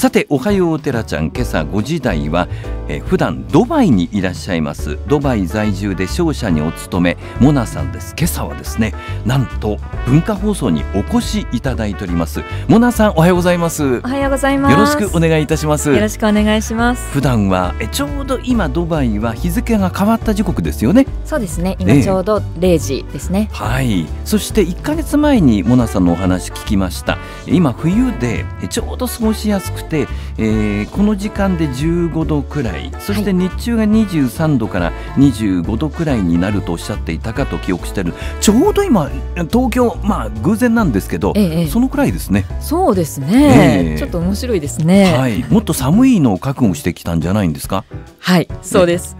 さておはようお寺ちゃん今朝5時台はえー、普段ドバイにいらっしゃいますドバイ在住で商社にお勤めモナさんです今朝はですねなんと文化放送にお越しいただいておりますモナさんおはようございますおはようございますよろしくお願いいたしますよろしくお願いします普段はえちょうど今ドバイは日付が変わった時刻ですよねそうですね今ちょうど零時ですね、えー、はいそして一ヶ月前にモナさんのお話聞きました今冬でちょうど過ごしやすくて、えー、この時間で15度くらいいそして日中が23度から25度くらいになるとおっしゃっていたかと記憶しているちょうど今東京まあ偶然なんですけど、ええ、そのくらいですねそうですね、えー、ちょっと面白いですね、はい、もっと寒いのを覚悟してきたんじゃないんですかはいそうです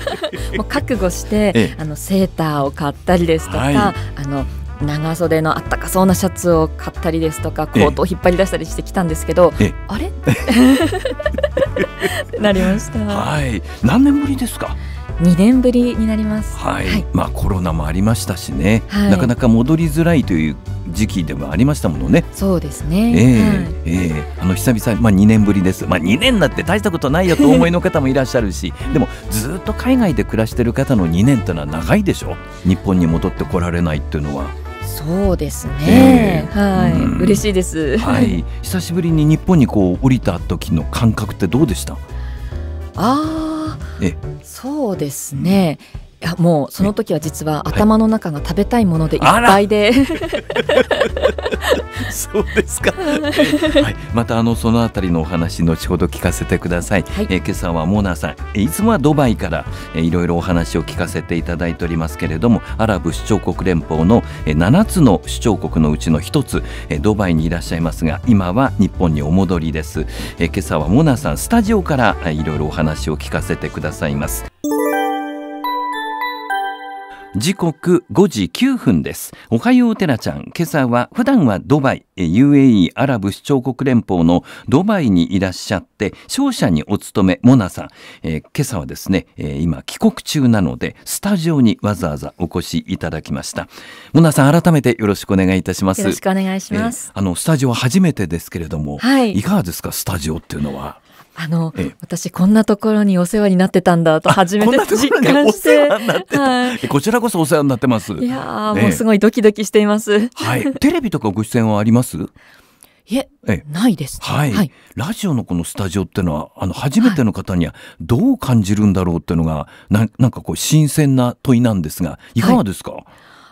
もう覚悟して、あのセーターを買ったりですとか、はい、あの長袖のあったかそうなシャツを買ったりですとかコートを引っ張り出したりしてきたんですけど、あれ なりました。はい何年ぶりですか二年ぶりになります、はい、はい、まあ、コロナもありましたしね、はい、なかなか戻りづらいという時期でもありましたものね。そうですね、えー、はい、えー、あの久々、まあ、2年ぶりです、まあ、2年なって大したことないよと思いの方もいらっしゃるし でもずっと海外で暮らしてる方の2年というのは長いでしょ日本に戻ってこられないっていうのは。そうですね、えー、はい、うん、嬉しいです、はい、久しぶりに日本にこう降りた時の感覚ってどうでしたああえ、そうですね、うんいやもうその時は実は頭の中が食べたいものでいっぱいで、そうですか、はい、またあのそのあたりのお話後ほど聞かせてください、はい、えー、今朝はモナさんいつもはドバイからいろいろお話を聞かせていただいておりますけれどもアラブ首長国連邦の7つの首長国のうちの1つドバイにいらっしゃいますが今は日本にお戻りです、えー、今朝はモナさんスタジオからいろいろお話を聞かせてくださいます時刻5時9分ですおはようてなちゃん今朝は普段はドバイ UAE アラブ首長国連邦のドバイにいらっしゃって商社にお勤めモナさん、えー、今朝はですね、えー、今帰国中なのでスタジオにわざわざお越しいただきましたモナさん改めてよろしくお願いいたしますよろしくお願いします、えー、あのスタジオ初めてですけれども、はい、いかがですかスタジオっていうのはあの、ええ、私こんなところにお世話になってたんだと初めて実感して。てはい、こちらこそお世話になってます。いや、え、もうすごいドキドキしています。はい。テレビとかご出演はあります？いえ、ないです、ね、はい、はい、ラジオのこのスタジオっていうのは、あの初めての方にはどう感じるんだろうっていうのが、はい、ななんかこう新鮮な問いなんですが、いかがですか？はい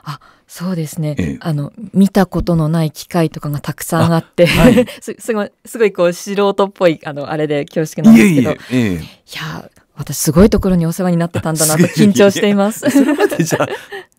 あそうですね、ええ、あの見たことのない機械とかがたくさんあって、はい、すすごいすごいこう素人っぽいあのあれで恐縮なんですけどいえや私すごいところにお世話になってたんだなと緊張しています。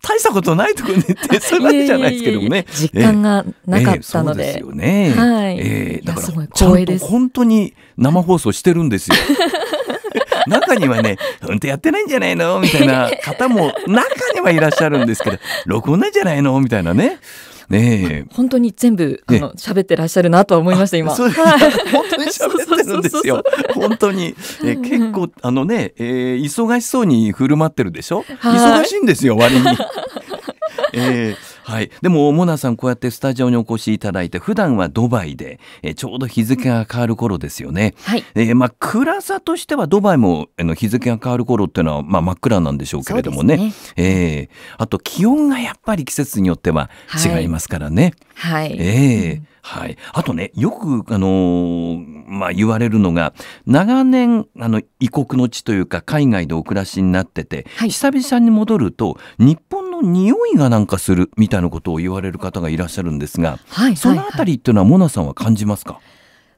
大したことないところに行って それじゃないですけどもね。実感がなかったので。えー、えー、そうですよね。はい。えー、だからちゃんと本当に生放送してるんですよ。中にはね、本当やってないんじゃないのみたいな方も中にはいらっしゃるんですけど、録音ないんじゃないのみたいなね。ねえ。本当に全部、あの、喋ってらっしゃるなとは思いました、今。そうです、本当に喋ってるんですよ。本当に。え結構、あのね、えー、忙しそうに振る舞ってるでしょ、忙しいんですよ、割に。えーはい、でもモナさんこうやってスタジオにお越しいただいて普段はドバイで、えちょうど日付が変わる頃ですよね、はいえー、まあ、暗さとしてはドバイもの日付が変わる頃っていうのは、まあ、真っ暗なんでしょうけれどもねね、えー、あと気温がやっぱり季節によっては違いますからね。はい、えーはい、あとねよく、あのー、まあ、言われるのが長年あの異国の地というか海外でお暮らしになってて、はい、久々に戻ると日本匂いがなんかするみたいなことを言われる方がいらっしゃるんですが、はい、そのあたりっていうのはモナさんは感じますか、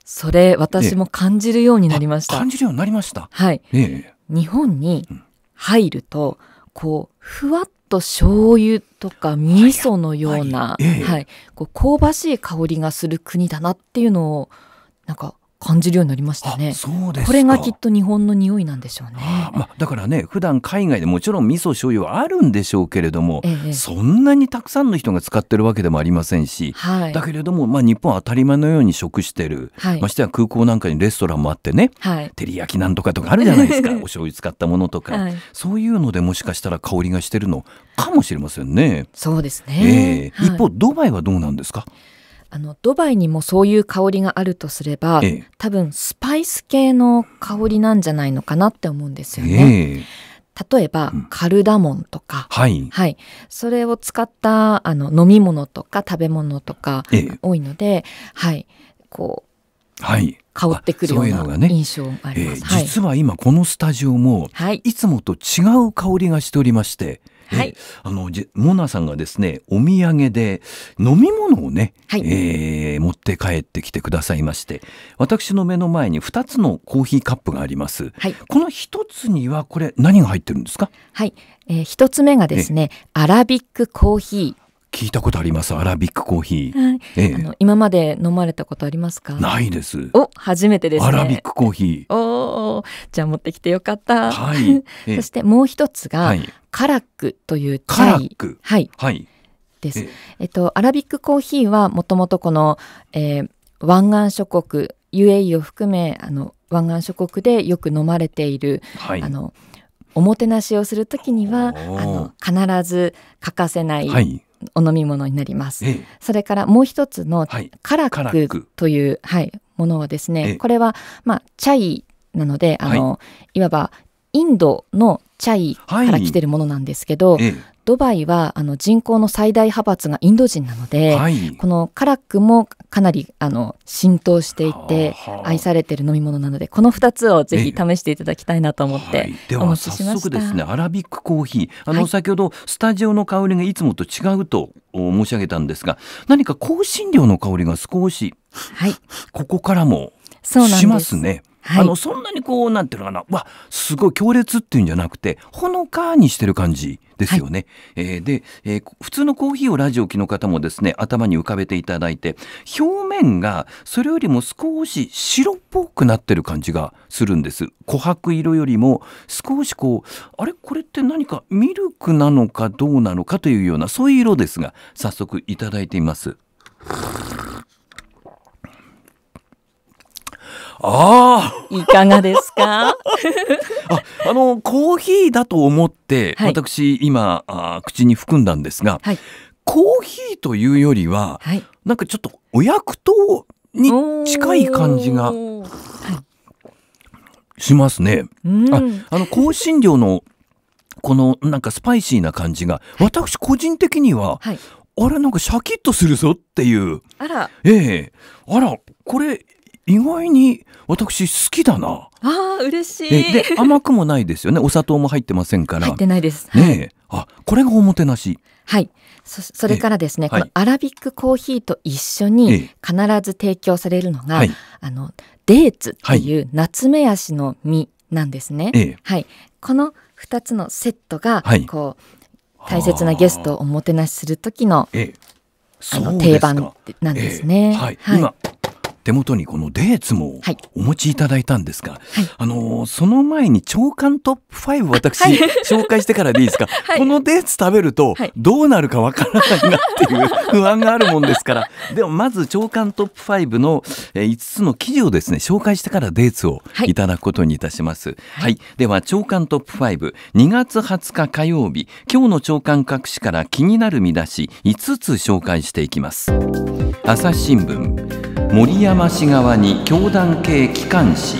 それ私も感じるようになりました。感じるようになりました。はい。ええ、日本に入ると、こうふわっと醤油とか味噌のような、はい、はい、はい、こう香ばしい香りがする国だなっていうのをなんか感じるようになりましたね。そうですこれがきっと日本の匂いなんでしょうね。まあ、だからね普段海外でもちろん味噌醤油はあるんでしょうけれども、ええ、そんなにたくさんの人が使ってるわけでもありませんし、はい、だけれども、まあ、日本は当たり前のように食してる、はい、ましては空港なんかにレストランもあってね、はい、照り焼きなんとかとかあるじゃないですか お醤油使ったものとか、そういうのでもしかしたら香りがしてるのかもしれませんね。そうですね、えー、一方ドバイはどうなんですかあのドバイにもそういう香りがあるとすれば、ええ、多分スパイス系の香りなんじゃないのかなって思うんですよね。え、例えば、うん、カルダモンとか、はい、はい、それを使ったあの飲み物とか食べ物とか多いので、はいこう、はい、香ってくるような印象があります、ねえ実は今このスタジオも、はい、いつもと違う香りがしておりましてはい、あのモナさんがですねお土産で飲み物をね、はい、えー、持って帰ってきてくださいまして私の目の前に2つのコーヒーカップがあります、はい、この1つにはこれ何が入ってるんですかはい、えー、1つ目がですねアラビックコーヒー聞いたことありますアラビックコーヒー、はいええ、あの今まで飲まれたことありますかないですお初めてです、ね、アラビックコーヒーおお、じゃあ持ってきてよかった、はい、え、そしてもう一つが、はい、カラックというチャイカラックはい、はい、です、えっとアラビックコーヒーはもともとこの、えー、湾岸諸国 UAE を含めあの湾岸諸国でよく飲まれている、はい、あのおもてなしをするときにはあの必ず欠かせない、はいお飲み物になります。ええ、それからもう一つのカラックという、はい、ものはですね、え、これは、まあ、チャイなので、あの、はい、いわばインドのチャイから来てるものなんですけど、ドバイはあの人口の最大派閥がインド人なので、はい、このカラックもかなりあの浸透していて愛されている飲み物なのでこの2つをぜひ試していただきたいなと思って、はい、では早速ですねアラビックコーヒーあの、はい、先ほどスタジオの香りがいつもと違うと申し上げたんですが何か香辛料の香りが少し、はい、ここからもしますね。はい、あのそんなにこうなんていうのかなわすごい強烈っていうんじゃなくてほのかにしてる感じですよね。はい、えー、で、えー、普通のコーヒーをラジオ機の方もですね頭に浮かべていただいて表面がそれよりも少し白っぽくなってる感じがするんです。琥珀色よりも少しこうあれこれって何かミルクなのかどうなのかというようなそういう色ですが早速いただいてみます。ああ。いかがですか あ、あの、コーヒーだと思って、はい、私今あ、口に含んだんですが、はい、コーヒーというよりは、はい、なんかちょっとお薬糖に近い感じが。しますね。あ、あの香辛料のこのなんかスパイシーな感じが、私個人的には、はい、あれなんかシャキッとするぞっていう。あら。ええあら、これ意外に私好きだな。ああ、嬉しい。で、甘くもないですよね。お砂糖も入ってませんから。入ってないです。ねえ。あ、これがおもてなし。はい。そそれからですね、このアラビックコーヒーと一緒に必ず提供されるのが、あの、デーツっていうナツメヤシの実なんですね。はい。この2つのセットが、こう、大切なゲストをおもてなしする時の、あの定番なんですね。ええ、はい、今手元にこのデーツもお持ちいただいたんですが、はい、あのその前に長官トップ5私、はい、紹介してからでいいですか、はい、このデーツ食べるとどうなるかわからないなっていう不安があるもんですから でもまず長官トップ5の5つの記事をですね紹介してからデーツをいただくことにいたします。はい、では長官トップ52月20日火曜日今日の長官各紙から気になる見出し5つ紹介していきます。朝日新聞森山市側に教団系機関紙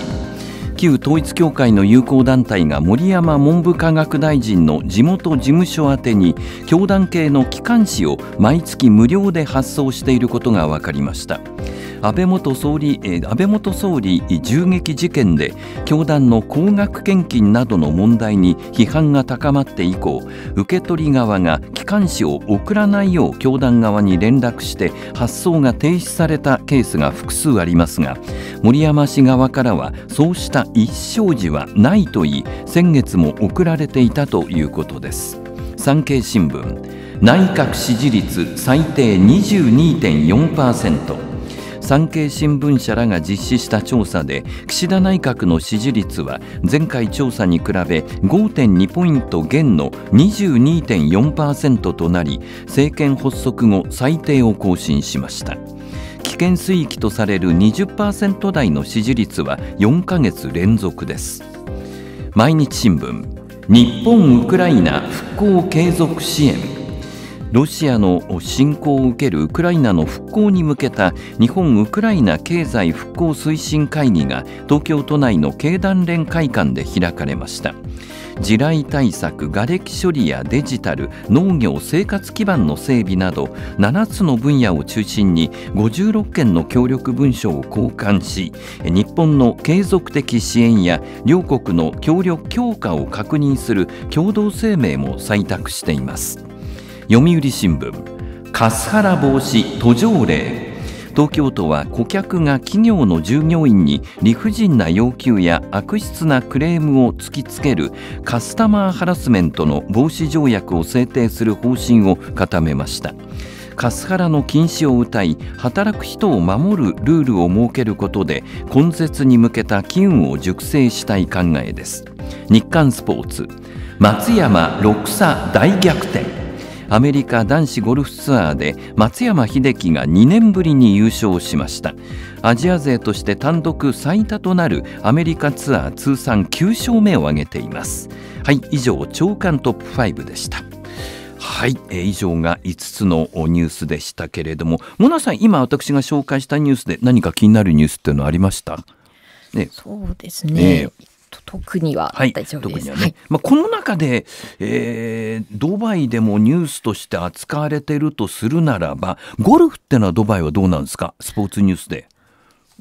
旧統一教会の友好団体が森山文部科学大臣の地元事務所宛てに教団系の機関紙を毎月無料で発送していることが分かりました安倍元総理、えー、安倍元総理銃撃事件で教団の高額献金などの問題に批判が高まって以降受け取り側が機関紙を送らないよう教団側に連絡して発送が停止されたケースが複数ありますが森山氏側からはそうした一生児はないといい先月も送られていたということです産経新聞内閣支持率最低22.4%産経新聞社らが実施した調査で岸田内閣の支持率は前回調査に比べ5.2ポイント減の22.4%となり政権発足後最低を更新しました危険水域とされる20%台の支持率は4ヶ月連続です毎日新聞日本ウクライナ復興継続支援ロシアの侵攻を受けるウクライナの復興に向けた日本ウクライナ経済復興推進会議が東京都内の経団連会館で開かれました地雷対策瓦礫処理やデジタル農業生活基盤の整備など7つの分野を中心に56件の協力文書を交換し日本の継続的支援や両国の協力強化を確認する共同声明も採択しています。読売新聞カスハラ防止途上令東京都は顧客が企業の従業員に理不尽な要求や悪質なクレームを突きつけるカスタマーハラスメントの防止条約を制定する方針を固めましたカスハラの禁止を謳い働く人を守るルールを設けることで根絶に向けた機運を熟成したい考えです日刊スポーツ松山六佐大逆転アメリカ男子ゴルフツアーで松山英樹が2年ぶりに優勝しましたアジア勢として単独最多となるアメリカツアー通算9勝目を挙げていますはい以上長官トップ5でしたはい、えー、以上が5つのニュースでしたけれどもモナさん今私が紹介したニュースで何か気になるニュースっていうのはありましたね、そうですね、えー特には大丈夫です。はいねはい、まあ、この中で、えー、ドバイでもニュースとして扱われているとするならばゴルフってのはドバイはどうなんですかスポーツニュースで。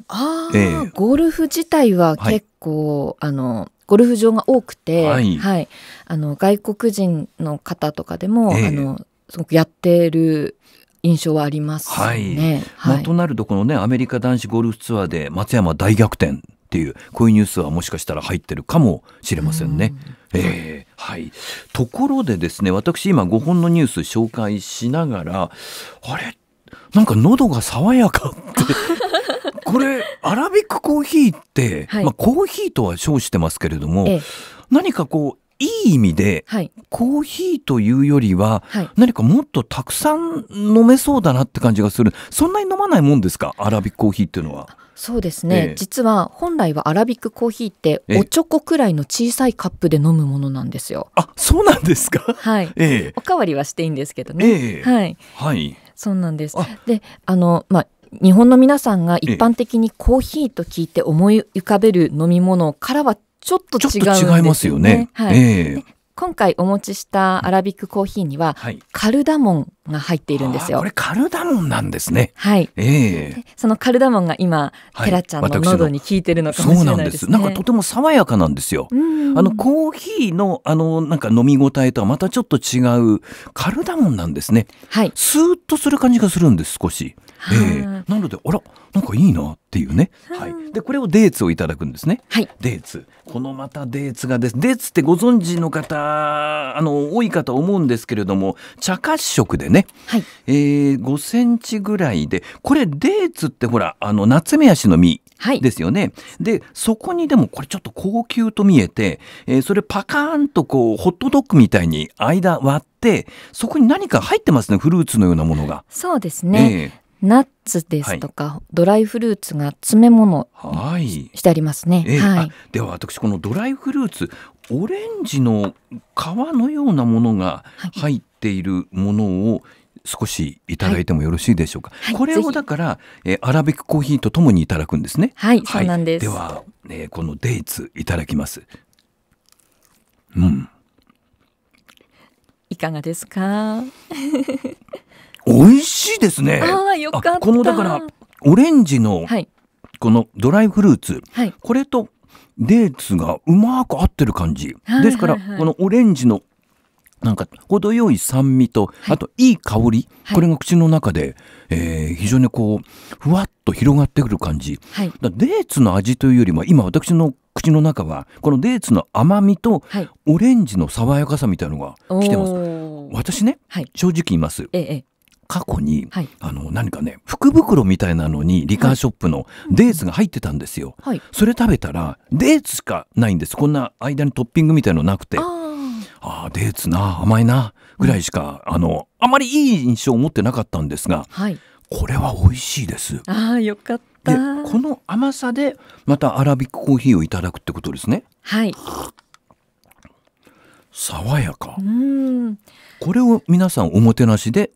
あえー、ゴルフ自体は結構、はい、あのゴルフ場が多くて、はい、はい、あの外国人の方とかでも、えー、あのすごくやってる印象はありますね。はい、はい、まあ、となるとこのねアメリカ男子ゴルフツアーで松山大逆転っていうこういうニュースはもしかしたら入ってるかもしれませんね。えー、はい、ところでですね私今5本のニュース紹介しながらあれなんか喉が爽やかって これアラビックコーヒーって、はい、まあ、コーヒーとは称してますけれども、ええ、何かこういい意味で、はい、コーヒーというよりは、はい、何かもっとたくさん飲めそうだなって感じがするそんなに飲まないもんですかアラビックコーヒーっていうのは。そうですね、ええ、実は本来はアラビックコーヒーっておちょこくらいの小さいカップで飲むものなんですよ。あそうなんですか、はい、え、おかわりはしていいんですけどね。はい、はい、そうなんですであの、まあ日本の皆さんが一般的にコーヒーと聞いて思い浮かべる飲み物からはちょっと違うんですよね。いますよね。はい、今回お持ちしたアラビックコーヒーには、カルダモンが入っているんですよ。これカルダモンなんですね。はい。ええー、そのカルダモンが今、テラちゃんの喉に効いてるのかもしれないです、ねそうなんです。なんかとても爽やかなんですよ。あのコーヒーのあのなんか飲み応えとはまたちょっと違うカルダモンなんですね。はい。スーッとする感じがするんです少し。ええー、なのであらなんかいいなっていうね、はい、でこれをデーツをいただくんですね、はい、デーツこのまたデーツがですデーツってご存知の方あの多いかと思うんですけれども茶褐色でね、はいえー、5センチぐらいでこれデーツってほらあの夏目足ヤシの実ですよね、でそこにでもこれちょっと高級と見えて、えー、それパカーンとこうホットドッグみたいに間割ってそこに何か入ってますねフルーツのようなものが。そうですね、えーナッツですとか、はい、ドライフルーツが詰め物にしてありますね。えー、はい、では私このドライフルーツオレンジの皮のようなものが入っているものを少しいただいてもよろしいでしょうか。はい、これをだから、えー、アラビックコーヒーとともにいただくんですね。はい、そうなんです。では、えー、このデーツいただきます。うん。いかがですか。美味しいですね。あよかった。このだからオレンジのこのドライフルーツ、はい、これとデーツがうまく合ってる感じ。はい、ですからこのオレンジのなんか程よい酸味と、あといい香り、はい、これが口の中で、えー、非常にこうふわっと広がってくる感じ、はい、だデーツの味というよりも今私の口の中はこのデーツの甘みとオレンジの爽やかさみたいのが来てます。私ね、正直言います、ええ、過去に、はい、あの何かね福袋みたいなのにリカーショップのデーツが入ってたんですよ、はい、それ食べたらデーツしかないんですこんな間にトッピングみたいのなくてああデーツな甘いなぐらいしか、あのあまりいい印象を持ってなかったんですが、はい、これは美味しいですああよかったこの甘さでまたアラビックコーヒーをいただくってことですねはい爽やかうんこれを皆さんおもてなしで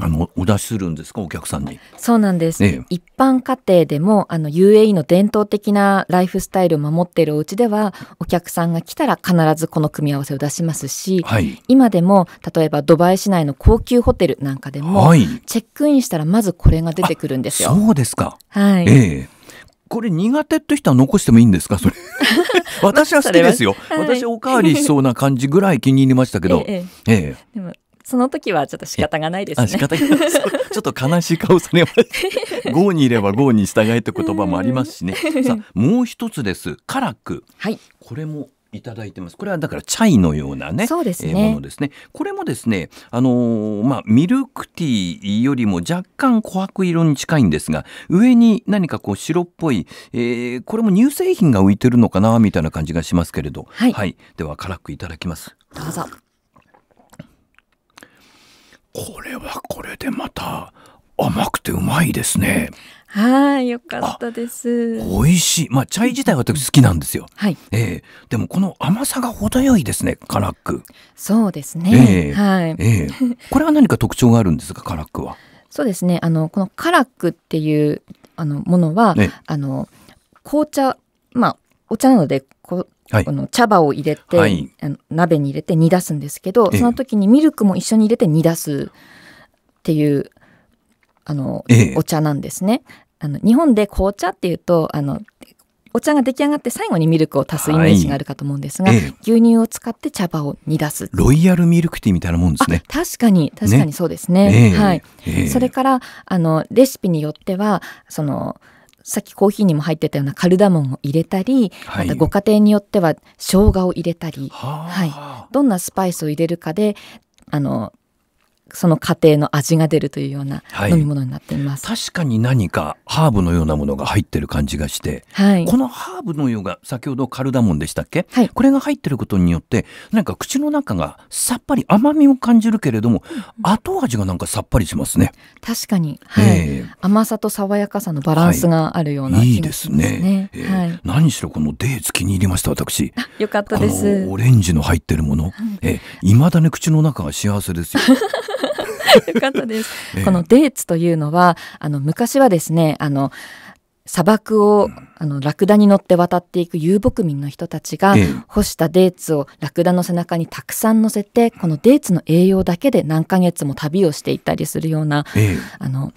あのお出しするんですかお客さんにそうなんです、ええ、一般家庭でもあの UAE の伝統的なライフスタイルを守っているお家ではお客さんが来たら必ずこの組み合わせを出しますし、はい、今でも例えばドバイ市内の高級ホテルなんかでも、はい、チェックインしたらまずこれが出てくるんですよ。そうですか、はいええ、これ苦手って人は残してもいいんですかそれ 私は好きですよ、はい、私おかわりしそうな感じぐらい気に入りましたけど、ええええ、でもその時はちょっと仕方がないですね。仕方がない。ちょっと悲しい顔されました。豪 にいればーに従えって言葉もありますしね。さあ、もう一つです。カラク。はい。これもいただいてます。これはだからチャイのようなね、そうですね、えー、ものですね。これもですね、あのー、まあ、ミルクティーよりも若干琥珀色に近いんですが、上に何かこう白っぽい、えー、これも乳製品が浮いてるのかなみたいな感じがしますけれど、はい、はい、では辛くいただきます。どうぞ。これはこれでまた甘くてうまいですね。はい、よかったです。美味しい。まあ、チャイ自体は私好きなんですよ。はい。ええー、でもこの甘さが程よいですね、カラック。そうですね。えー、はい。ええー、これは何か特徴があるんですか、カラックは。そうですね。あのこのカラックっていうあのものは、ね、あの紅茶まあお茶なのでこ,、この茶葉を入れて、はい、あの鍋に入れて煮出すんですけど、その時にミルクも一緒に入れて煮出すっていうあの、お茶なんですね。あの日本で紅茶っていうとあのお茶が出来上がって最後にミルクを足すイメージがあるかと思うんですが、はいええ、牛乳を使って茶葉を煮出すロイヤルミルクティーみたいなもんですね確かに確かにそうですね、ねえ、はい、それからあのレシピによってはそのさっきコーヒーにも入ってたようなカルダモンを入れたり、はい、またご家庭によっては生姜を入れたり、はい、どんなスパイスを入れるかであのその家庭の味が出るというような飲み物になっています、はい、確かに何かハーブのようなものが入ってる感じがして、はい、このハーブのようが先ほどカルダモンでしたっけ、はい、これが入ってることによってなんか口の中がさっぱり甘みを感じるけれども、後味がなんかさっぱりしますね確かに、はい、えー、甘さと爽やかさのバランスがあるような、ね、い、いですね、えー、はい、何しろこのデーツ気に入りました私よかったですオレンジの入ってるもの、うん、えー、未だに口の中が幸せですよ よかったです。このデーツというのは、あの、昔はですね、あの、砂漠をあのラクダに乗って渡っていく遊牧民の人たちが干したデーツをラクダの背中にたくさん乗せてこのデーツの栄養だけで何ヶ月も旅をしていたりするような、あの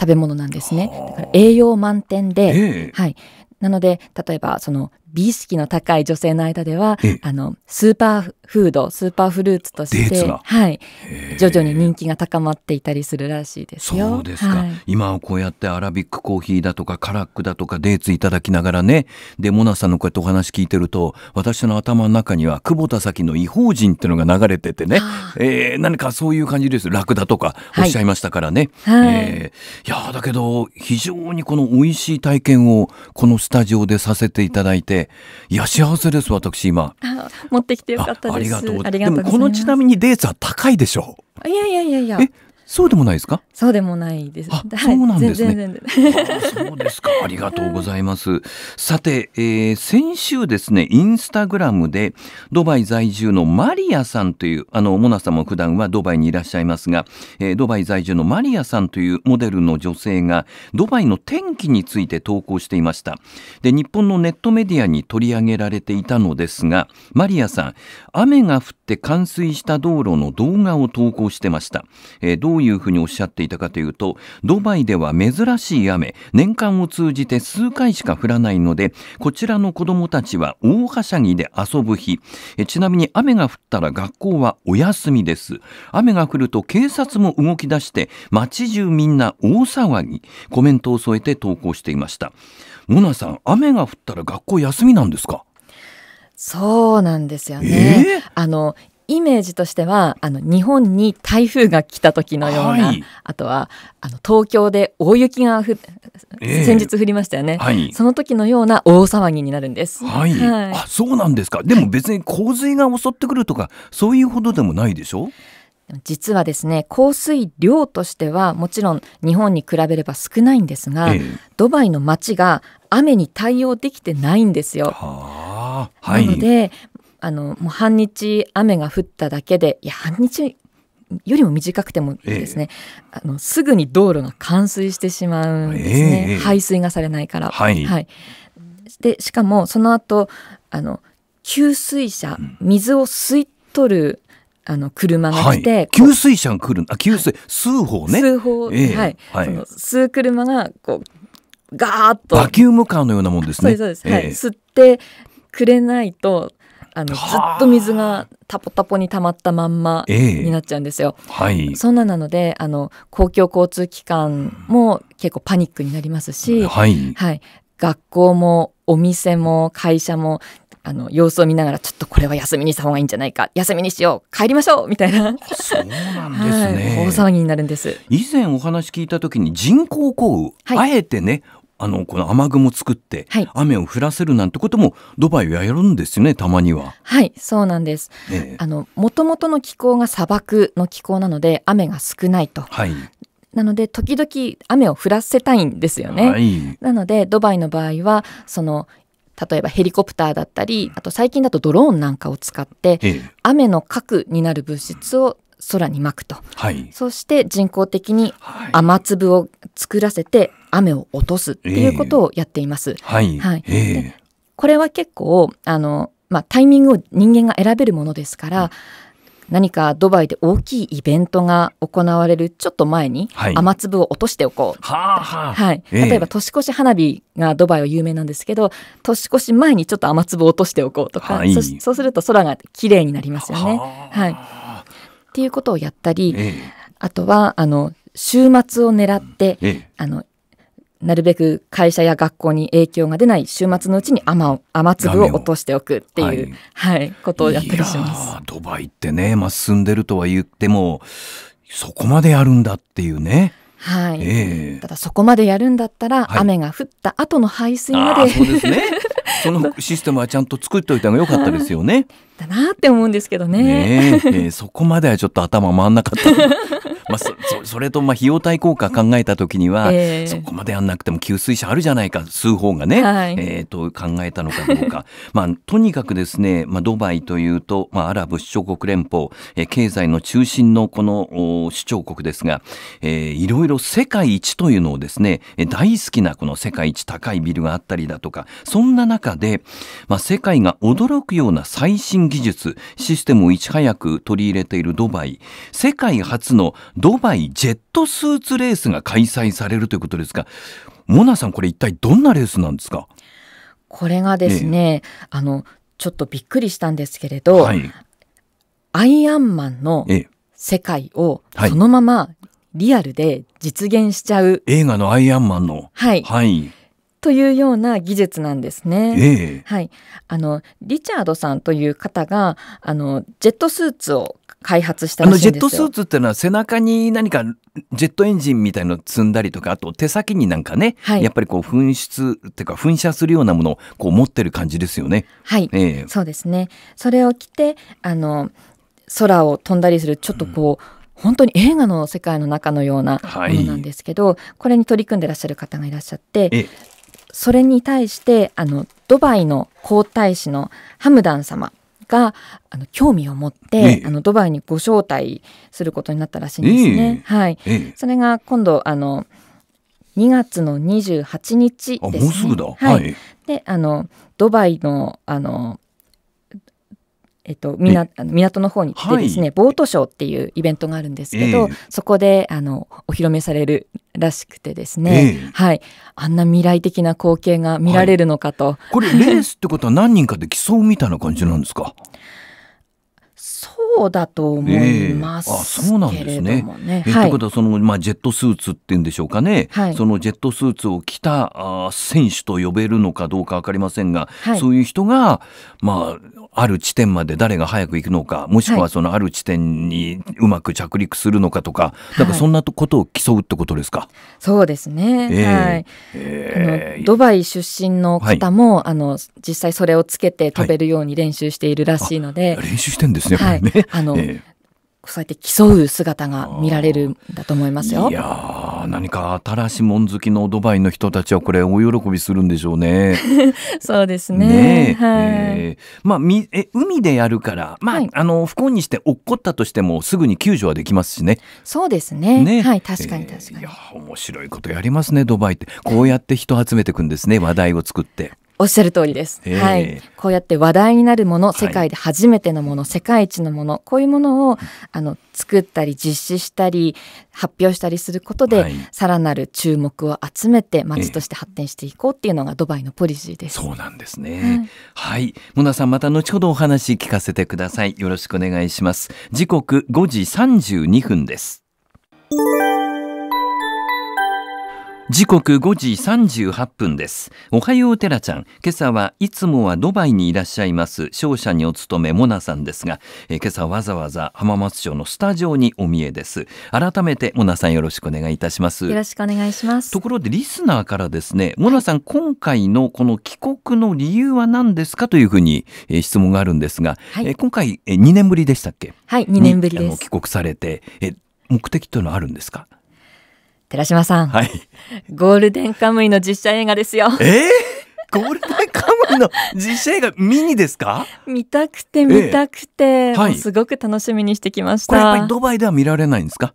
食べ物なんですね。だから栄養満点で、はい、なので例えばその美意識の高い女性の間では、あのスーパーフードスーパーフルーツとしてはい徐々に人気が高まっていたりするらしいですよ。そうですか、はい、今こうやってアラビックコーヒーだとかカラックだとかデーツいただきながらねでモナさんのこうやってお話聞いてると私の頭の中には久保田咲の「異邦人」っていうのが流れててね、えー、何かそういう感じです楽だとかおっしゃいましたからね。はい、えー、いやだけど非常にこの美味しい体験をこのスタジオでさせていただいて。いや幸せです私今持ってきてよかったですありがとうでもこのちなみにレーツは高いでしょういやいやいやいやそうでもないですかそうでもないですあ、そうなんですねそうですか ありがとうございますさて、えー、先週ですねインスタグラムでドバイ在住のマリアさんというあのモナさんも普段はドバイにいらっしゃいますが、えー、ドバイ在住のマリアさんというモデルの女性がドバイの天気について投稿していましたで日本のネットメディアに取り上げられていたのですがマリアさん雨が降って冠水した道路の動画を投稿してました、えー、どうういうふうにおっしゃっていたかというとドバイでは珍しい雨年間を通じて数回しか降らないのでこちらの子どもたちは大はしゃぎで遊ぶ日えちなみに雨が降ったら学校はお休みです雨が降ると警察も動き出して街中みんな大騒ぎコメントを添えて投稿していましたモナさん雨が降ったら学校休みなんですかそうなんですよね。えー、あのイメージとしてはあの日本に台風が来た時のような、はい、あとはあの東京で大雪がふ、えー、先日降りましたよね、はい、その時のような大騒ぎになるんです、はい、はい、あそうなんですかでも別に洪水が襲ってくるとかそういうほどでもないでしょ実はですね降水量としてはもちろん日本に比べれば少ないんですが、えー、ドバイの街が雨に対応できてないんですよ。はあはい、なので、あのもう半日雨が降っただけでいや半日よりも短くてもいいですね、えー、あのすぐに道路が冠水してしまうんですね、えー、排水がされないから。はい、はい、でしかもその後あの給水車水を吸い取る、あの車が来て、はい、給水車が来るあ給水、はい、数法ね数方、えー、はい、その吸う車がこうガーッとバキュームカーのようなもんですねそうですそうです、はい、吸ってくれないとあのずっと水がタポタポに溜まったまんまになっちゃうんですよ。えー、はい、そんななのであの公共交通機関も結構パニックになりますし、はい、はい、学校もお店も会社もあの様子を見ながらちょっとこれは休みにした方がいいんじゃないか休みにしよう帰りましょうみたいなそうなんですね、はい、大騒ぎになるんです以前お話聞いた時に人工降雨、はい、あえてねあのこの雨雲作って、雨を降らせるなんてこともドバイはやるんですよねたまにははいそうなんです、ええ、あの元々の気候が砂漠の気候なので雨が少ないと、はい、なので時々雨を降らせたいんですよね、はい、なのでドバイの場合はその例えばヘリコプターだったりあと最近だとドローンなんかを使って、ええ、雨の核になる物質を空にまくと、はい、そして人工的に雨粒を作らせて雨を落とすっていうことをやっています。えー、はい、はい、えー、これは結構あの、まあ、タイミングを人間が選べるものですから、うん何かドバイで大きいイベントが行われるちょっと前に雨粒を落としておこう、はい、ははい、例えば年越し花火がドバイは有名なんですけど年越し前にちょっと雨粒を落としておこうとか、はい、そそうすると空が綺麗になりますよね。ははい、っていうことをやったり、ええ、あとはあの週末を狙って、え、あのなるべく会社や学校に影響が出ない週末のうちに雨を雨粒を落としておくっていう、はい、はい、ことをやってるしますドバイってね、まあ、進んでるとは言ってもそこまでやるんだっていうね。はい、えー、ただそこまでやるんだったら、はい、雨が降った後の排水までそうですねその システムはちゃんと作っておいた方が良かったですよね。だなって思うんですけどね。ねえー、そこまではちょっと頭回んなかった。まあ、そそれとまあ費用対効果考えた時には、えー、そこまでやんなくても給水車あるじゃないか数う方がね、はい、えー、と考えたのかどうか、まあ、とにかくですね、まあ、ドバイというと、まあ、アラブ首長国連邦、えー、経済の中心のこの首長国ですが、えー、いろいろ世界一というのをですね大好きなこの世界一高いビルがあったりだとかそんな中で、まあ、世界が驚くような最新新技術システムをいち早く取り入れているドバイ世界初のドバイジェットスーツレースが開催されるということですがモナさんこれ一体どんなレースなんですかこれがですね、えあのちょっとびっくりしたんですけれど、はい、アイアンマンの世界をそのままリアルで実現しちゃう、映画のアイアンマンのはい、はいというような技術なんですね。えー、はい、あのリチャードさんという方があのジェットスーツを開発したあのジェットスーツっていうのは背中に何かジェットエンジンみたいの積んだりとかあと手先になんかね、はい、やっぱりこう噴出っていうか噴射するようなものをこう持ってる感じですよね。はい、えー、そうですねそれを着てあの空を飛んだりするちょっとこう、うん本当に映画の世界の中のようなものなんですけど、はい、これに取り組んでらっしゃる方がいらっしゃってそれに対してあのドバイの皇太子のハムダン様があの興味を持って、ええ、あのドバイにご招待することになったらしいんですね。え、はい、それが今度あの2月の28日です、ね、もうすぐだ。はい。はい、で、あのドバイのあのえっと、港港の方に行ってですね、はい、ボートショーっていうイベントがあるんですけど、えー、そこであのお披露目されるらしくてですね、えー、はい、あんな未来的な光景が見られるのかと、はい、これレースってことは何人かで競うみたいな感じなんですかそうだと思います、えー、あそうなんですね。えー、ということはその、まあ、ジェットスーツっていうんでしょうかね、はい、そのジェットスーツを着たあ選手と呼べるのかどうか分かりませんが、はい、そういう人が、まあ、ある地点まで誰が早く行くのかもしくはそのある地点にうまく着陸するのかとか、はい、なんかそんなことを競うってことですか、はい、そうですね、えー、はい、えー、ドバイ出身の方も、はい、あの実際それをつけて飛べるように練習しているらしいので、練習してんですね、はい、ね、あの、えーそうやって競う姿が見られるんだと思いますよ。いや何か新しいもん好きのドバイの人たちはこれ大喜びするんでしょうね。そうですね。ねはい、えー、まあみえ海でやるから、まあ、はい、あの不幸にして落っこったとしてもすぐに救助はできますしね。そうですね。ねはい確かに確かに。えー、いや面白いことやりますねドバイってこうやって人集めていくんですね話題を作って。おっしゃる通りです、えー、はい、こうやって話題になるもの世界で初めてのもの、はい、世界一のものこういうものをあの作ったり実施したり発表したりすることで、はい、さらなる注目を集めて街として発展していこうっていうのがドバイのポリシーです、えー、そうなんですね、はい、モ、ナ、さんまた後ほどお話聞かせてくださいよろしくお願いします時刻5時32分です時刻5時38分です。おはようテラちゃん。今朝はいつもはドバイにいらっしゃいます、商社にお勤めモナさんですが、え今朝わざわざ浜松町のスタジオにお見えです。改めてモナさんよろしくお願いいたします。よろしくお願いします。ところでリスナーからですね、モナさん今回のこの帰国の理由は何ですかというふうに、え質問があるんですが、はい、え今回、え2年ぶりでしたっけはい、2年ぶりです。帰国されて、え目的というのはあるんですか寺島さん、はい、ゴールデンカムイの実写映画ですよ。えー、ゴールデンカムイの実写映画ミニですか見たくて見たくて、えーはい、すごく楽しみにしてきました。やっぱりドバイでは見られないんですか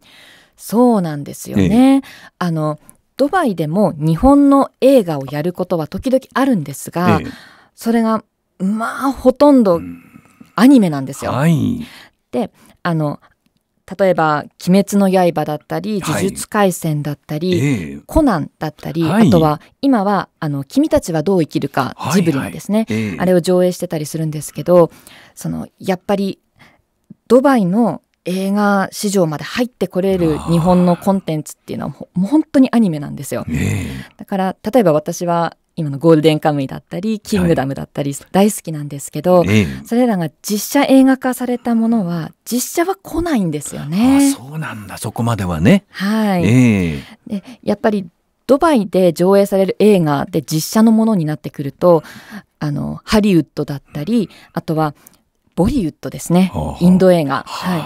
そうなんですよね。えー、あのドバイでも日本の映画をやることは時々あるんですが、えー、それがまあほとんどアニメなんですよ。はい、であの例えば「鬼滅の刃」だったり「呪術廻戦」だったり「はいえー、コナン」だったり、はい、あとは今はあの「君たちはどう生きるか」ジブリのですね、はいえー、あれを上映してたりするんですけどそのやっぱりドバイの映画市場まで入ってこれる日本のコンテンツっていうのはもう本当にアニメなんですよ、えー、だから例えば私は今のゴールデンカムイだったり、キングダムだったり、大好きなんですけど、はい、それらが実写映画化されたものは、実写は来ないんですよね。あそうなんだ、そこまではね。はい。えー、でやっぱりドバイで上映される映画で実写のものになってくると、あの、ハリウッドだったり、あとはボリウッドですね。インド映画。は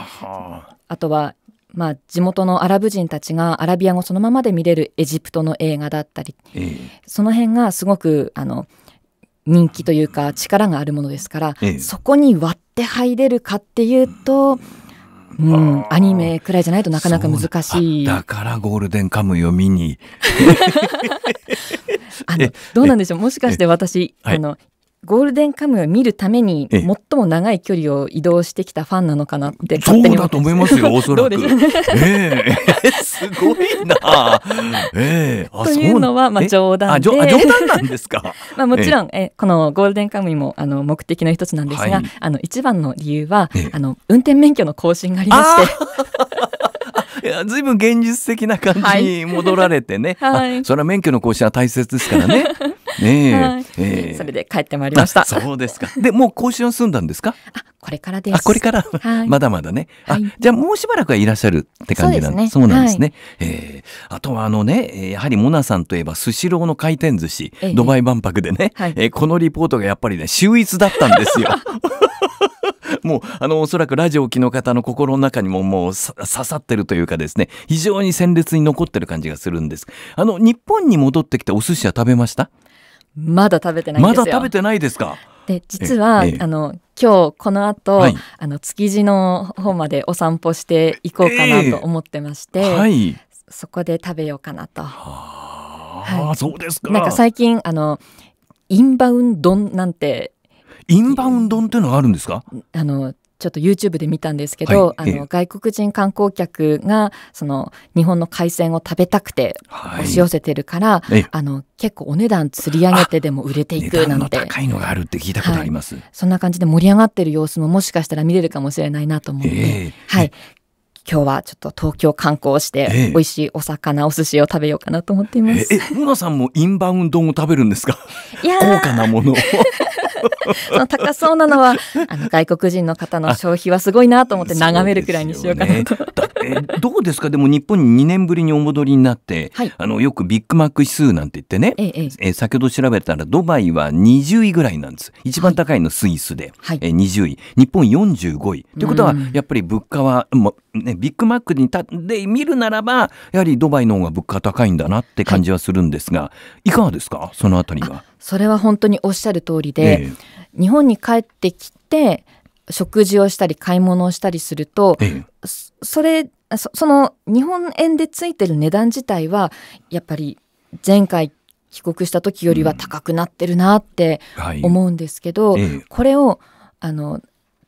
い。あとはまあ、地元のアラブ人たちがアラビア語そのままで見れるエジプトの映画だったり、えその辺がすごくあの人気というか力があるものですから、えそこに割って入れるかっていうと。うん、アニメくらいじゃないとなかなか難しい。だからゴールデンカムイを見に。あのどうなんでしょうもしかして私、はあのゴールデンカムイを見るために最も長い距離を移動してきたファンなのかなってそうだと思いますよ おそらくえー、すごいな、えー、というのはまあ冗談で冗談なんですか まあもちろん、えー、えこのゴールデンカムイもあの目的の一つなんですが、はい、あの一番の理由は、えー、あの運転免許の更新がありましていや、ずいぶん現実的な感じに戻られてね。はい、それは免許の更新は大切ですからね。えーはいえー、それで帰ってまいりました。そうですか。で、もう更新を済んだんですか。あ、これからです。あ、これから、はい、まだまだね。あ、はい、じゃあ、もうしばらくはいらっしゃるって感じなんです。ね。そうなんですね。はい、えー、あとは、あのね、やはりモナさんといえば、スシローの回転寿司、えー、ドバイ万博でね、はい、えー、このリポートがやっぱりね、秀逸だったんですよ。もう、あの、おそらくラジオ機の方の心の中にももう刺さってるというかですね、非常に鮮烈に残ってる感じがするんです。あの、日本に戻ってきてお寿司は食べましたまだ食べてないまだ食べてないですかで実は、あの今日この後、はい、あの築地の方までお散歩していこうかなと思ってまして、えはい、そこで食べようかなと。はあ、はい、そうですか。なんか最近あのインバウンドなんてインバウンドっていうのがあるんですかあのちょっと YouTube で見たんですけど、はい、あの外国人観光客がその日本の海鮮を食べたくて押し寄せてるから、はい、あの結構お値段釣り上げてでも売れていくなんて高いのがあるって聞いたことあります、はい、そんな感じで盛り上がってる様子ももしかしたら見れるかもしれないなと思って、えー、はい、今日はちょっと東京観光して、美味しいお魚、えお寿司を食べようかなと思っています。え、うなさんもインバウンドも食べるんですか高価なもの その高そうなのはあの外国人の方の消費はすごいなと思って眺めるくらいにしようかなと。ね、どうですかでも日本に2年ぶりにお戻りになって、はい、あのよくビッグマック指数なんて言ってね、えええ先ほど調べたらドバイは20位ぐらいなんです一番高いのスイスで、はい、え20位日本45位。ということはやっぱり物価は、まね、ビッグマックにたで見るならばやはりドバイの方が物価高いんだなって感じはするんですが、はい、いかがですかそのあたりは。それは本当におっしゃる通りで、ええ、日本に帰ってきて食事をしたり買い物をしたりすると、え、それその日本円でついてる値段自体はやっぱり前回帰国した時よりは高くなってるなって思うんですけど、うんはい、これをあの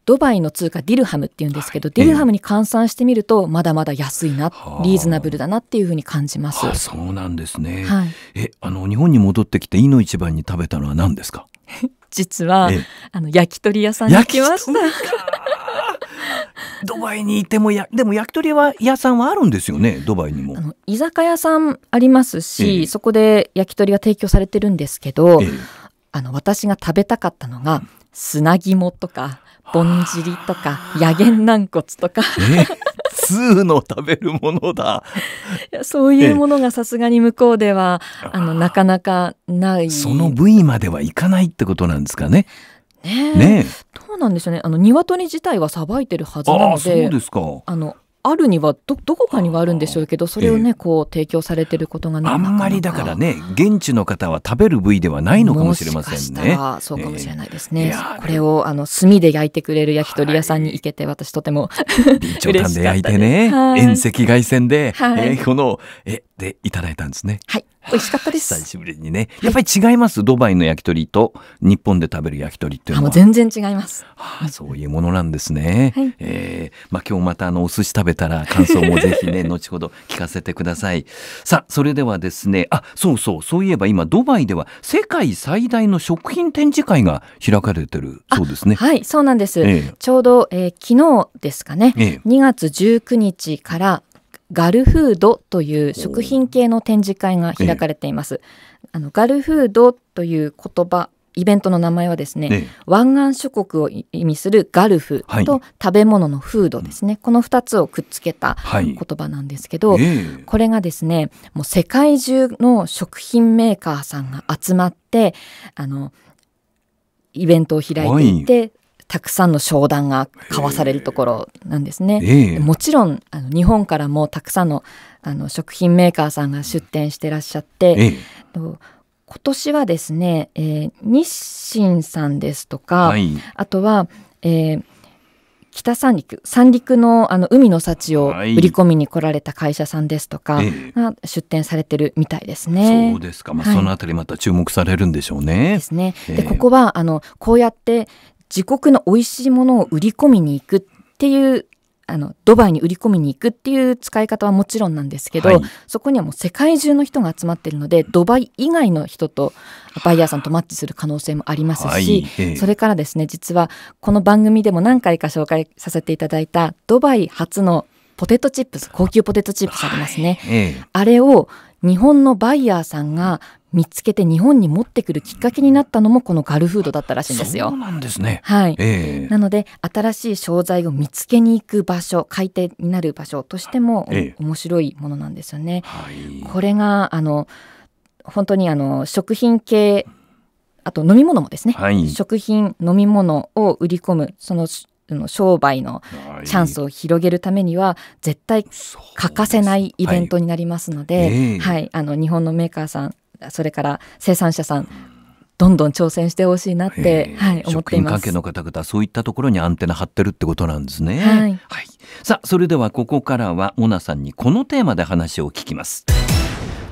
ドバイの通貨ディルハムっていうんですけど、はい、ディルハムに換算してみるとまだまだ安いな、はあ、リーズナブルだなっていうふうに感じます。はあ、そうなんですね、はい、えあの日本に戻ってきて「いの一番」に食べたのは何ですか 実はあの焼き鳥屋さんに来ました。ドバイにいてもやでも焼き鳥は屋さんはあるんですよねドバイにもあの居酒屋さんありますし、ええ、そこで焼き鳥は提供されてるんですけど、え、あの私が食べたかったのが砂肝とかぼんじりとか野ん軟骨とか通の食べるものだ そういうものがさすがに向こうではあのなかなかないその部位まではいかないってことなんですかね。ねえ、ね、どうなんでしょうねあの鶏自体はさばいてるはずなのであのあるにはどどこかにはあるんでしょうけどそれをね、こう提供されてることがあんまりだからね現地の方は食べる部位ではないのかもしれませんねそうかもしれないですね、えー、これをあの炭で焼いてくれる焼き鳥屋さんに行けて、はい、私とても臨場感で焼いてね、遠赤外線で、はい、えー、このえていただいたんですね。はい、美味しかったです。久しぶりにね、やっぱり違います、はい、ドバイの焼き鳥と日本で食べる焼き鳥っていうのは。全然違います。はあ、そういうものなんですね。はい、ええー、まあ、今日またあのお寿司食べたら、感想もぜひね、後ほど聞かせてください。さあ、それではですね、あ、そうそう、そういえば今ドバイでは世界最大の食品展示会が開かれてるそうですね。はい、そうなんです。えー、ちょうど、えー、昨日ですかね、えー、2月19日からガルフードという食品系の展示会が開かれています。あのガルフードという言葉イベントの名前はですね、湾岸諸国を意味するガルフと食べ物のフードですね、はい、この2つをくっつけた言葉なんですけど、はいこれがですねもう世界中の食品メーカーさんが集まってあのイベントを開いていて、はい、たくさんの商談が交わされるところなんですね。えー、もちろんあの日本からもたくさんのあの食品メーカーさんが出店してらっしゃって、えー、今年はですね、えー、日清さんですとか、はい、あとは、えー、北三陸三陸のあの海の幸を売り込みに来られた会社さんですとかが出店されてるみたいですね。ええ、そうですか、まあ、はい、そのあたりまた注目されるんでしょうね。ですね。で、ここはあのこうやって自国の美味しいものを売り込みに行くっていうあのドバイに売り込みに行くっていう使い方はもちろんなんですけど、はい、そこにはもう世界中の人が集まっているのでドバイ以外の人とバイヤーさんとマッチする可能性もありますし、はい、それからですね実はこの番組でも何回か紹介させていただいたドバイ初のポテトチップス高級ポテトチップスありますね、はい、あれを日本のバイヤーさんが見つけて日本に持ってくるきっかけになったのもこのガルフードだったらしいんですよ。そうなんですね、はいえー、なので新しい商材を見つけに行く場所買い手になる場所としても、えー、面白いものなんですよね。はい、これがあの本当にあの食品系あと飲み物もですね、はい、食品飲み物を売り込むそのの商売のチャンスを広げるためには絶対欠かせないイベントになりますので、はい、あの日本のメーカーさんそれから生産者さんどんどん挑戦してほしいなって、はい、思っています。関係の方々、そういったところにアンテナ張ってるってことなんですね。はい。はい、さあ、それではここからは、オナさんにこのテーマで話を聞きます。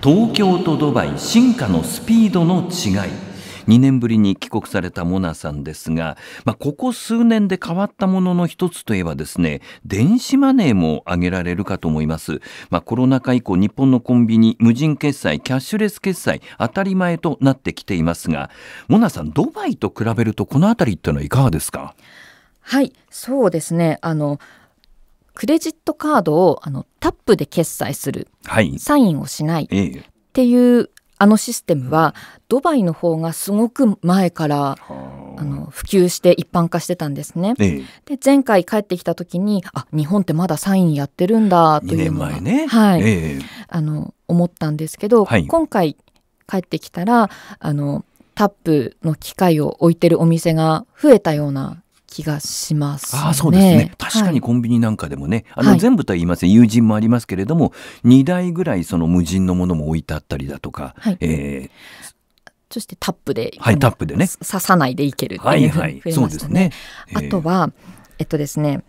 東京とドバイ、進化のスピードの違い。2年ぶりに帰国されたモナさんですが、まあ、ここ数年で変わったものの一つといえばですね電子マネーも挙げられるかと思います、まあ、コロナ禍以降日本のコンビニ無人決済キャッシュレス決済当たり前となってきていますがモナさんドバイと比べるとこの辺りってのはいかがですかはいそうですねあのクレジットカードをあのタップで決済する、はい、サインをしないっていう、ええあのシステムはドバイの方がすごく前からあの普及して一般化してたんですね。ええ、で前回帰ってきた時にあ日本ってまだサインやってるんだというのが、ね、はい、え、あの思ったんですけど、はい、今回帰ってきたらあのタップの機械を置いてるお店が増えたような気がします、ね、あそうですね確かにコンビニなんかでもね、はい、あの全部とは言いません、友人もありますけれども、はい、2台ぐらいその無人のものも置いてあったりだとか、はい、えー、そしてタップで、はい、タップでね刺さないでいけるっていうふう増えましたね。はいはい、そうですね、えー、あとはえっとですね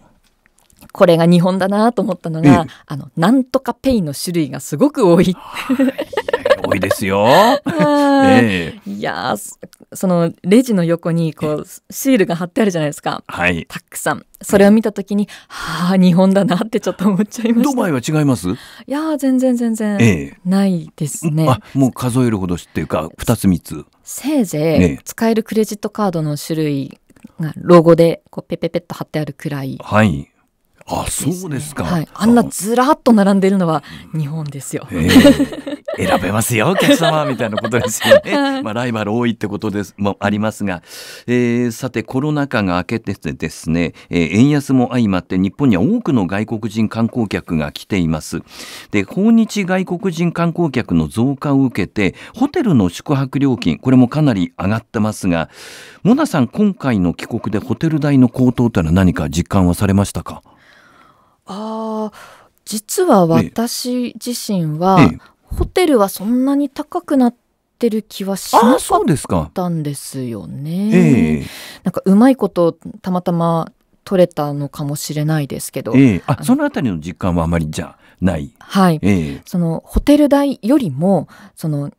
これが日本だなと思ったのが、うん、あのなんとかペイの種類がすごく多い。多いですよ。えー、いやそのレジの横にこうシールが貼ってあるじゃないですか。はい。たくさん。それを見たときに、はあ、日本だなってちょっと思っちゃいました。ドバイは違いますいや全然全然、えないですね。あ、もう数えるほどっていうか、二つ三つ。せいぜい使えるクレジットカードの種類がロゴでこうペペペッと貼ってあるくらい。はい。あそうですか、はい、あんなずらっと並んでいるのは日本ですよ、えー、選べますよ お客様みたいなことですよね、まあ、ライバル多いってことですもありますが、えー、さてコロナ禍が明けてですね、えー、円安も相まって日本には多くの外国人観光客が来ていますで訪日外国人観光客の増加を受けてホテルの宿泊料金これもかなり上がってますがモナさん今回の帰国でホテル代の高騰というのは何か実感はされましたかああ実は私自身は、ええ、ホテルはそんなに高くなってる気はしなかったんですよね。ええ、なんかうまいことたまたま取れたのかもしれないですけど、ええ、あそのあたりの実感はあまりじゃない。はい、ええ、そのホテル代よりもその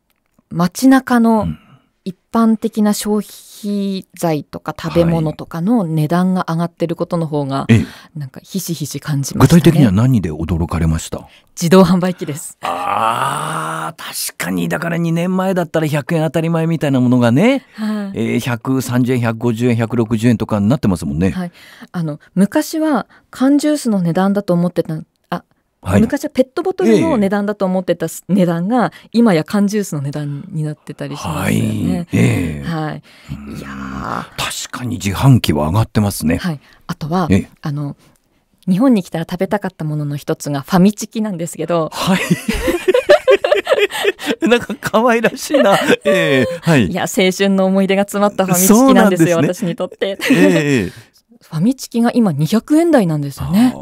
街中の、うん一般的な消費財とか食べ物とかの値段が上がってることの方が、なんかひしひし感じました、ね、具体的には何で驚かれました自動販売機ですあー確かにだから2年前だったら100円当たり前みたいなものがね、はい、えー、130円150円160円とかになってますもんね、はい、あの昔は缶ジュースの値段だと思ってたはい、昔はペットボトルの値段だと思ってた値段が、今や缶ジュースの値段になってたりしますよね。はい、えー、はい、いや確かに自販機は上がってますね。はい、あとは、えー、あの日本に来たら食べたかったものの一つがファミチキなんですけど。はい なんか可愛らしいな。えー、はい。いや、青春の思い出が詰まったファミチキなんですよ、すね、私にとって。えー、ファミチキが今200円台なんですよね。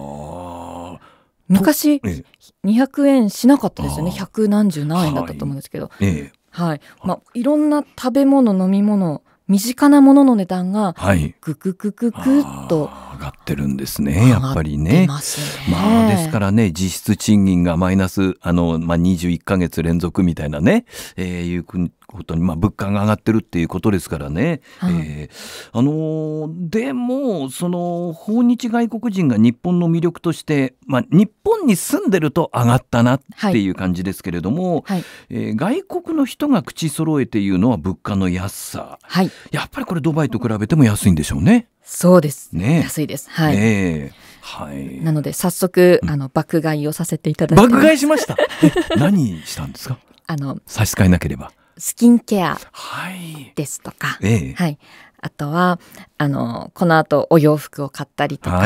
昔、ええ、200円しなかったですよね百何十何円だったと思うんですけど、はい、えはい、まあ、いろんな食べ物飲み物身近なものの値段がぐくぐくぐっと、上がってるんですねやっぱりね、ね、まあですからね実質賃金がマイナスあの、まあ、21か月連続みたいなね、えー、いう本当に、まあ、物価が上がってるっていうことですからね、はい、えー、あのー、でもその訪日外国人が日本の魅力として、まあ、日本に住んでると上がったなっていう感じですけれども、はいはい、えー、外国の人が口揃えて言うのは物価の安さ、はい、やっぱりこれドバイと比べても安いんでしょうね。そうです、ね、安いです、はい、ねはい、なので早速、あの爆買いをさせていただいて爆買いしました何したんですか あの差し支えなければスキンケアですとか、はい、はい、あとはあのこの後お洋服を買ったりとか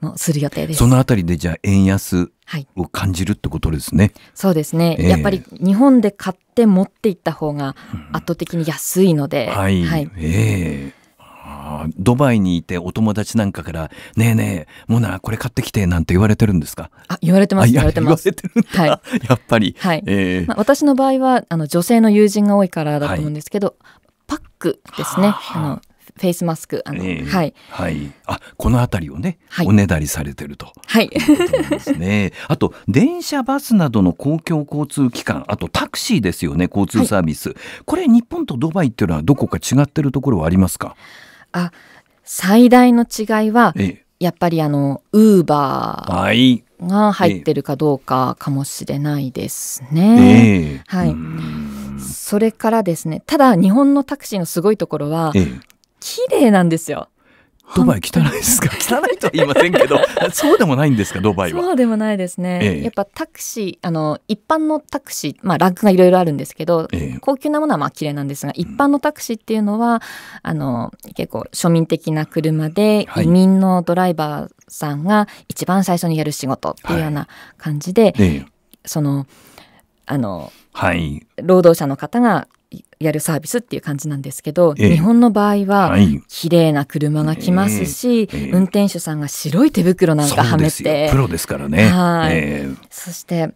もする予定です。そのあたりでじゃあ円安を感じるってことですね。はい、そうですね、えやっぱり日本で買って持っていった方が圧倒的に安いので、うん、はい、はい、ええドバイにいてお友達なんかから「ねえねえモナこれ買ってきて」なんて言われてるんですかあ言われてます言われてますはい、やっぱり、はいえー、まあ、私の場合はあの女性の友人が多いからだと思うんですけど、はい、パックですねあのフェイスマスクあの、えー、はい、はい、あこの辺りをね、はい、おねだりされてるとはい、ね、あと電車バスなどの公共交通機関あとタクシーですよね交通サービス、はい、これ日本とドバイっていうのはどこか違ってるところはありますかあ最大の違いは、やっぱりあのウーバーが入ってるかどうかかもしれないですね。はい、それからですねただ日本のタクシーのすごいところは、綺麗なんですよ。ドバイ汚いですか汚いとは言いませんけど そうでもないんですかドバイはそうでもないですね、ええ、やっぱタクシーあの一般のタクシー、まあ、ランクがいろいろあるんですけど、え、高級なものはまあ綺麗なんですが一般のタクシーっていうのは、うん、あの結構庶民的な車で、移民のドライバーさんが一番最初にやる仕事っていうような感じで、はい、そのあの、はい、労働者の方がやるサービスっていう感じなんですけど、え日本の場合は綺麗な車が来ますし、え、運転手さんが白い手袋なんかはめてプロですからね、はいそして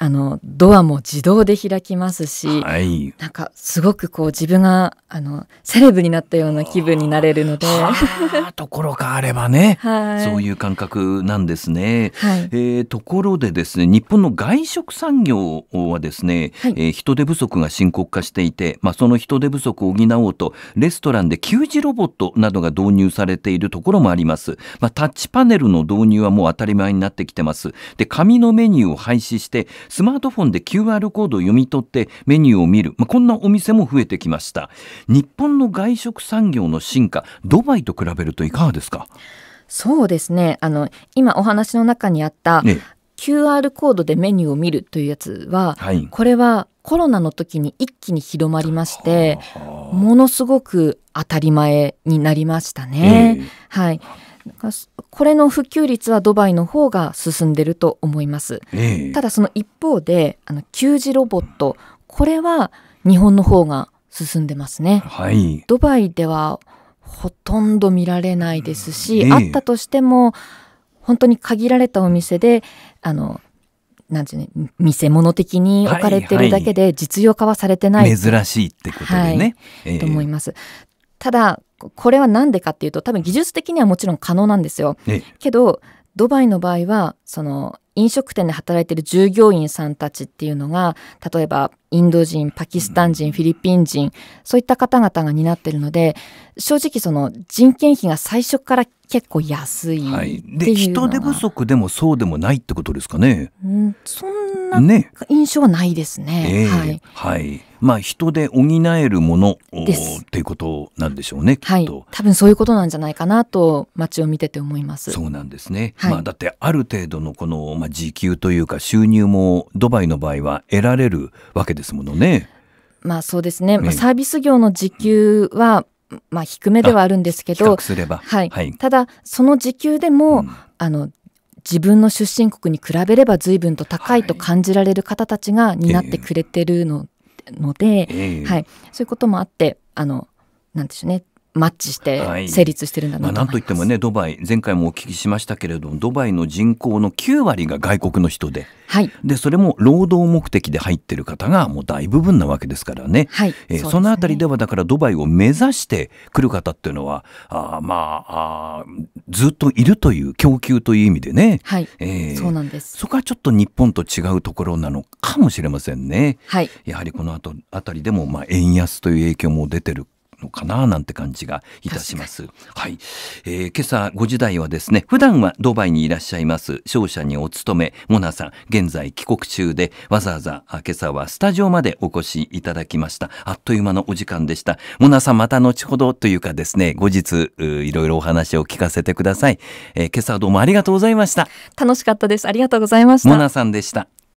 あのドアも自動で開きますし、はい、なんかすごくこう自分があのセレブになったような気分になれるのでところがあればね、はい、そういう感覚なんですね、はい、えー、ところでですね日本の外食産業はですね、はい、えー、人手不足が深刻化していて、まあ、その人手不足を補おうとレストランで給仕ロボットなどが導入されているところもあります、まあ、タッチパネルの導入はもう当たり前になってきてますで紙のメニューを廃止してスマートフォンで QR コードを読み取ってメニューを見る、まあ、こんなお店も増えてきました日本の外食産業の進化ドバイと比べるといかがですかそうですねあの今お話の中にあった、ね QR コードでメニューを見るというやつは、はい、これはコロナの時に一気に広まりましてものすごく当たり前になりましたね。えー、はいこれの普及率はドバイの方が進んでると思います、ええ、ただその一方であの給仕ロボットこれは日本の方が進んでますね、はい、ドバイではほとんど見られないですし、え、あったとしても本当に限られたお店であのなんていうね、見せ物的に置かれてるだけで実用化はされてない、はいはい、珍しいってことでね、はいえー、と思いますただこれは何でかっていうと多分技術的にはもちろん可能なんですよ。けどドバイの場合はその飲食店で働いてる従業員さんたちっていうのが例えばインド人パキスタン人フィリピン人そういった方々が担ってるので正直その人件費が最初から結構安い、はい、で人手不足でもそうでもないってことですかね、うん、そんな印象はないですね。ねえー、はい、はいまあ、人で補えるものっていうことなんでしょうね、きっと、はい、多分そういうことなんじゃないかなと、街を見てて思いますそうなんですね、はい、まあ、だって、ある程度のこの、まあ、時給というか、収入もドバイの場合は得られるわけですものね。まあ、そうですね、まあ、サービス業の時給は、まあ、低めではあるんですけど、はい、はい、ただ、その時給でも、うん、あの自分の出身国に比べれば随分と高いと感じられる方たちが担ってくれてるの,、ので、はい、そういうこともあってあのなんでしょうねマッチして成立してるんだなと、はいまあ、といってもねドバイ前回もお聞きしましたけれどもドバイの人口の9割が外国の人で,、はい、でそれも労働目的で入ってる方がもう大部分なわけですからね,、はいえー、そねその辺りではだからドバイを目指してくる方っていうのはあまああずっといるという供給という意味でね、はいえー、そうなんですそこはちょっと日本と違うところなのかもしれませんね。はい、やはりこの後あたりでもまあ円安という影響も出てるのかななんて感じがいたします。はい、えー、今朝5時台はですね、普段はドバイにいらっしゃいます商社にお勤めモナさん、現在帰国中でわざわざ今朝はスタジオまでお越しいただきました。あっという間のお時間でした。モナさんまた後ほどというかですね、後日いろいろお話を聞かせてください、えー、今朝はどうもありがとうございました。楽しかったです。ありがとうございました。モナさんでした。